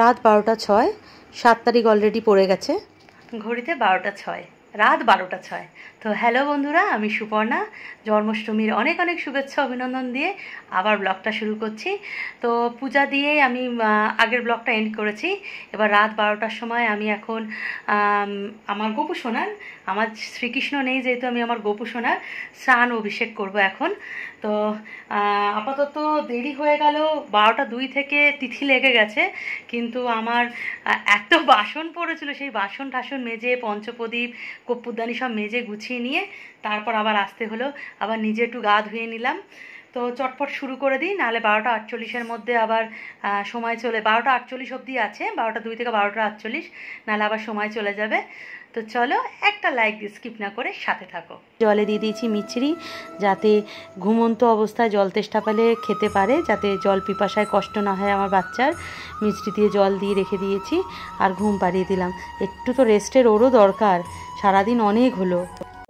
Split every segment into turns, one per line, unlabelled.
রাত বারোটা ছয় সাত তারিখ অলরেডি পড়ে গেছে ঘড়িতে বারোটা ছয় রাত বারোটা ছয় তো হ্যালো বন্ধুরা আমি সুপর্ণা জন্মাষ্টমীর অনেক অনেক শুভেচ্ছা অভিনন্দন দিয়ে আবার ব্লগটা শুরু করছি তো পূজা দিয়ে আমি আগের ব্লগটা এন্ড করেছি এবার রাত বারোটার সময় আমি এখন আমার গোপু সোনার আমার শ্রীকৃষ্ণ নেই যেহেতু আমি আমার গোপু সোনার স্নান অভিষেক করব এখন তো আপাতত দেরি হয়ে গেল বারোটা দুই থেকে তিথি লেগে গেছে কিন্তু আমার এত বাসন পড়েছিল সেই বাসন টাসন মেজে পঞ্চপ্রদীপ কপ্পুরদানি সব মেজে গুছিয়ে নিয়ে তারপর আবার আসতে হলো আবার নিজে একটু গা ধুয়ে নিলাম তো চটপট শুরু করে দিই নাহলে বারোটা আটচল্লিশের মধ্যে আবার সময় চলে বারোটা আটচল্লিশ অবধি আছে বারোটা দুই থেকে বারোটা আটচল্লিশ নাহলে আবার সময় চলে যাবে তো চলো একটা লাইক স্কিপ না করে সাথে থাকো জলে দিয়ে দিয়েছি মিচড়ি যাতে ঘুমন্ত অবস্থায় জল তেষ্টা পেলে খেতে পারে যাতে জল পিপাসায় কষ্ট না হয় আমার বাচ্চার মিচড়ি দিয়ে জল দিয়ে রেখে দিয়েছি আর ঘুম পাড়িয়ে দিলাম একটু তো রেস্টের ওরও দরকার সারাদিন অনেক হলো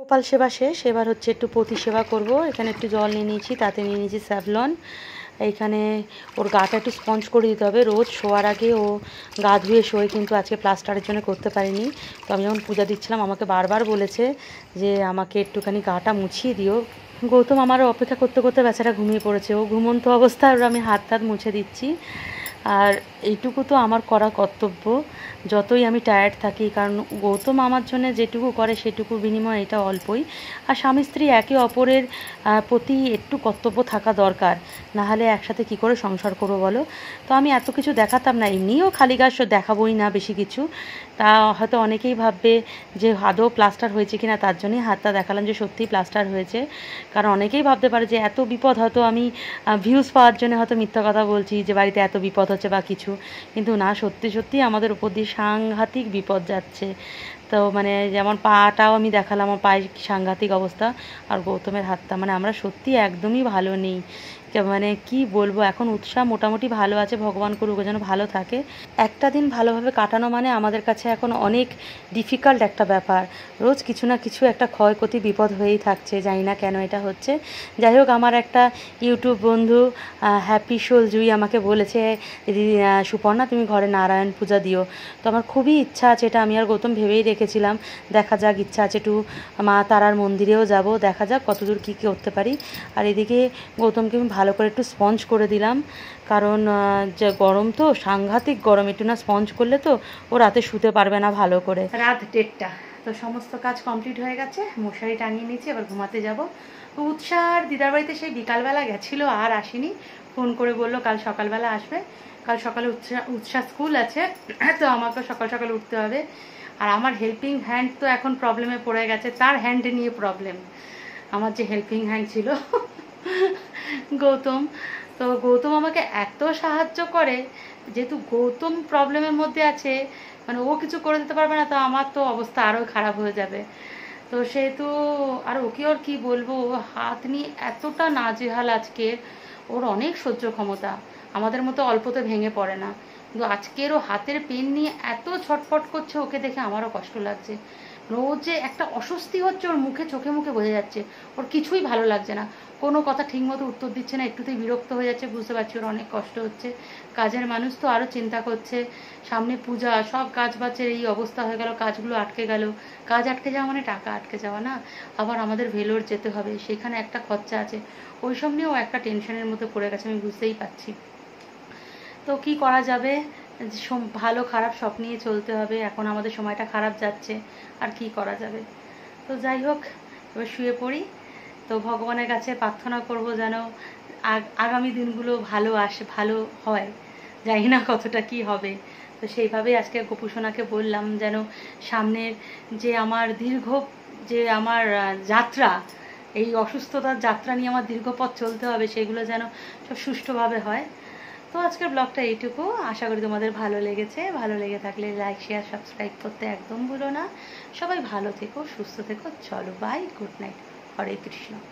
গোপাল সেবা শেষ এবার হচ্ছে একটু পতি সেবা করবো এখানে একটু জল নিয়ে নিয়েছি তাতে নিয়ে নিয়েছি স্যাভলন এইখানে ওর গাটা একটু স্পঞ্জ করে দিতে হবে রোজ শোয়ার আগে ও গা ধুয়ে শোয় কিন্তু আজকে প্লাস্টারের জন্য করতে পারিনি তো আমি যখন পূজা দিচ্ছিলাম আমাকে বারবার বলেছে যে আমাকে একটুখানি গাটা মুছিয়ে দিও গৌতম আমার অপেক্ষা করতে করতে বেচারা ঘুমিয়ে পড়েছে ও ঘুমন্ত অবস্থায় ওর আমি হাত হাত মুছে দিচ্ছি আর এইটুকু তো আমার করা কর্তব্য যতই আমি টায়ার্ড থাকি কারণ গৌতম আমার জন্য যেটুকু করে সেটুকু বিনিময় এটা অল্পই আর স্বামী স্ত্রী একে অপরের প্রতি একটু কর্তব্য থাকা দরকার না হলে একসাথে কি করে সংসার করবো বলো তো আমি এত কিছু দেখাতাম না এমনিও খালি গাছ দেখাবই না বেশি কিছু তা হয়তো অনেকেই ভাববে যে আদৌ প্লাস্টার হয়েছে কিনা তার জন্যই হাতটা দেখালাম যে সত্যিই প্লাস্টার হয়েছে কারণ অনেকেই ভাবতে পারে যে এত বিপদ হয়তো আমি ভিউজ পাওয়ার জন্য হয়তো মিথ্যা কথা বলছি যে বাড়িতে এত বিপদ হচ্ছে বা কিছু কিন্তু না সত্যি সত্যি আমাদের উপর দিয়ে সাংঘাতিক বিপদ যাচ্ছে তো মানে যেমন পাটাও আমি দেখালাম আমার পায়ের সাংঘাতিক অবস্থা আর গৌতমের হাতটা মানে আমরা সত্যি একদমই ভালো নেই মানে কি বলবো এখন উৎসাহ মোটামুটি ভালো আছে ভগবান করুক যেন ভালো থাকে একটা দিন ভালোভাবে কাটানো মানে আমাদের কাছে এখন অনেক ডিফিকাল্ট একটা ব্যাপার রোজ কিছু না কিছু একটা ক্ষয়ক্ষতি বিপদ হয়েই থাকছে জানি না কেন এটা হচ্ছে যাই হোক আমার একটা ইউটিউব বন্ধু হ্যাপি শোল জুই আমাকে বলেছে দিদি সুপর্ণা তুমি ঘরে নারায়ণ পূজা দিও তো আমার খুবই ইচ্ছা আছে এটা আমি আর গৌতম ভেবেই রেখেছিলাম দেখা যাক ইচ্ছা আছে একটু মা তারার মন্দিরেও যাব দেখা যাক কতদূর কী করতে পারি আর এদিকে গৌতমকে আমি ভালো ভালো করে একটু স্পঞ্জ করে দিলাম কারণ যে গরম তো সাংঘাতিক গরম একটু না স্পঞ্জ করলে তো ও রাতে শুতে পারবে না ভালো করে রাত দেড়টা তো সমস্ত কাজ কমপ্লিট হয়ে গেছে মশারি টাঙিয়ে নিয়েছি এবার ঘুমাতে যাব উৎসাহ দিদার বাড়িতে সেই বিকালবেলা গেছিলো আর আসেনি ফোন করে বলল কাল সকালবেলা আসবে কাল সকালে উৎসাহ উৎসাহ স্কুল আছে তো আমাকে সকাল সকাল উঠতে হবে আর আমার হেল্পিং হ্যান্ড তো এখন প্রবলেমে পড়ে গেছে তার হ্যান্ড নিয়ে প্রবলেম আমার যে হেল্পিং হ্যান্ড ছিল গৌতম তো গৌতম আমাকে এত সাহায্য করে যেহেতু গৌতম প্রবলেমের মধ্যে আছে মানে ও কিছু করে দিতে পারবে না তো আমার তো অবস্থা আরও খারাপ হয়ে যাবে তো সেহেতু আর ওকে ওর কি বলবো হাত নিয়ে এতটা নাজেহাল আজকে ওর অনেক সহ্য ক্ষমতা আমাদের মতো অল্পতে ভেঙে পড়ে না কিন্তু আজকের ও হাতের পেন নিয়ে এত ছটফট করছে ওকে দেখে আমারও কষ্ট লাগছে রোজ যে একটা অস্বস্তি হচ্ছে ওর মুখে চোখে মুখে বোঝা যাচ্ছে ওর কিছুই ভালো লাগছে না কোনো কথা ঠিকমতো উত্তর দিচ্ছে না একটুতেই বিরক্ত হয়ে যাচ্ছে বুঝতে পারছি ওর অনেক কষ্ট হচ্ছে কাজের মানুষ তো আরও চিন্তা করছে সামনে পূজা সব কাজ বাচ্চের এই অবস্থা হয়ে গেল কাজগুলো আটকে গেল কাজ আটকে যাওয়া মানে টাকা আটকে যাওয়া না আবার আমাদের ভেলোর যেতে হবে সেখানে একটা খরচা আছে ওই সব নিয়েও একটা টেনশনের মধ্যে পড়ে গেছে আমি বুঝতেই পারছি তো কি করা যাবে ভালো খারাপ সব নিয়ে চলতে হবে এখন আমাদের সময়টা খারাপ যাচ্ছে আর কি করা যাবে তো যাই হোক এবার শুয়ে পড়ি তো ভগবানের কাছে প্রার্থনা করব যেন আগামী দিনগুলো ভালো আসে ভালো হয় জানি না কতটা কি হবে তো সেইভাবেই আজকে গোপুসোনাকে বললাম যেন সামনের যে আমার দীর্ঘ যে আমার যাত্রা এই অসুস্থতার যাত্রা নিয়ে আমার দীর্ঘ পথ চলতে হবে সেগুলো যেন সব সুষ্ঠুভাবে হয় তো আজকের ব্লগটা এইটুকু আশা করি তোমাদের ভালো লেগেছে ভালো লেগে থাকলে লাইক শেয়ার সাবস্ক্রাইব করতে একদম ভুলো না সবাই ভালো থেকো সুস্থ থেকো চলো bye good night Hare Krishna